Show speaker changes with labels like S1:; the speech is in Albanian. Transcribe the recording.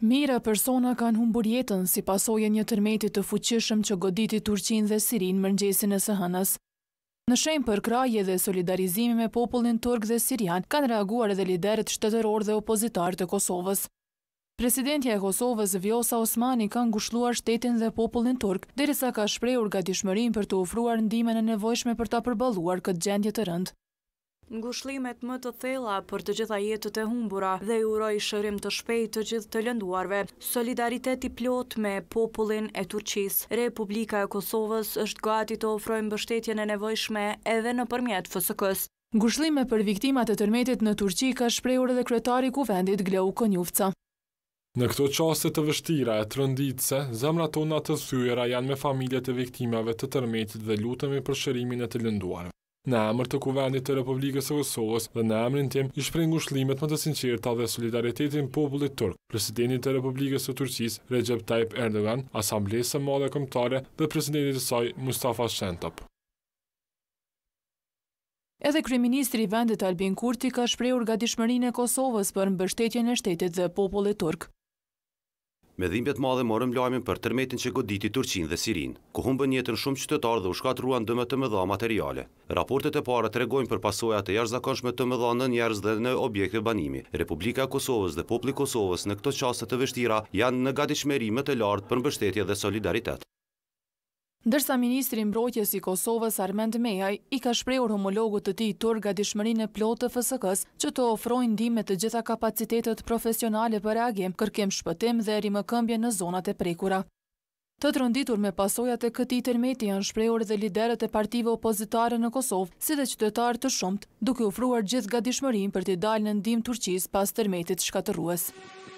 S1: Mira persona kanë humbur jetën si pasoje një tërmeti të fuqishëm që goditi Turqin dhe Sirin mërngjesin e sëhënës. Në shenë për kraje dhe solidarizimi me popullin Turk dhe Sirian kanë reaguar edhe liderit shtetëror dhe opozitar të Kosovës. Presidentja e Kosovës Vjosa Osmani ka gushluar shtetin dhe popullin Turk, dirisa ka shprejur ga dishmërin për të ofruar ndime në nevojshme për të përbaluar këtë gjendje të rëndë
S2: ngushlimet më të thela për të gjitha jetët e humbura dhe uroj shërim të shpejt të gjithë të lënduarve. Solidariteti plot me popullin e Turqis. Republika e Kosovës është gati të ofrojmë bështetjen e nevojshme edhe në përmjetë fësëkës.
S1: Ngushlime për viktimat e tërmetit në Turqi ka shprejur edhe kretari kuvendit Gleu Konjufca.
S3: Në këto qaset të vështira e të rënditse, zemra tona të thyra janë me familjet e viktimave të tërmetit dhe lutëmi për shërimin e të lënduarve. Në emër të kuvendit të Republikës e Kosovës dhe në emërin tim, i shprengu shlimet më të sinqerta dhe solidaritetin popullit turk, presidentin të Republikës të Turqis, Recep Tayyip Erdogan, Asamblesë Madhe Komtare dhe presidentit të saj, Mustafa Shentop.
S1: Edhe Kryeministri i vendit Albin Kurti ka shprehur gatishmërinë e Kosovës për mbështetjen e shtetit dhe popullit
S4: turk. Me dhimbjet madhe morëm lajmin për tërmetin që goditi Turqin dhe Sirin, ku humbën jetën shumë qytetar dhe u shkatruan dëmë të mëdha materiale. Raportet e para të regojnë për pasojat e zakonshme të mëdha në njerëz dhe në objekte banimi. Republika Kosovës dhe Popli Kosovës në këto qasët të vështira janë në gati shmerimet e lartë për mbështetje dhe solidaritet.
S1: Ndërsa Ministri Mbrojtjes i Kosovës Armend Mejaj i ka shprejur homologu të ti ga dishmërin e plot të fësëkës që të ofrojnë dimet të gjitha kapacitetet profesionale për reagim, kërkem shpëtim dhe rimë këmbje në zonat e prekura. Të të rënditur me pasojat e këti tërmeti janë shprejur dhe liderët e partive opozitare në Kosovë si dhe qytetarë të shumët, duke ufruar gjithë ga dishmërin për të dalë në ndim Turqis pas tërmetit shkateruës.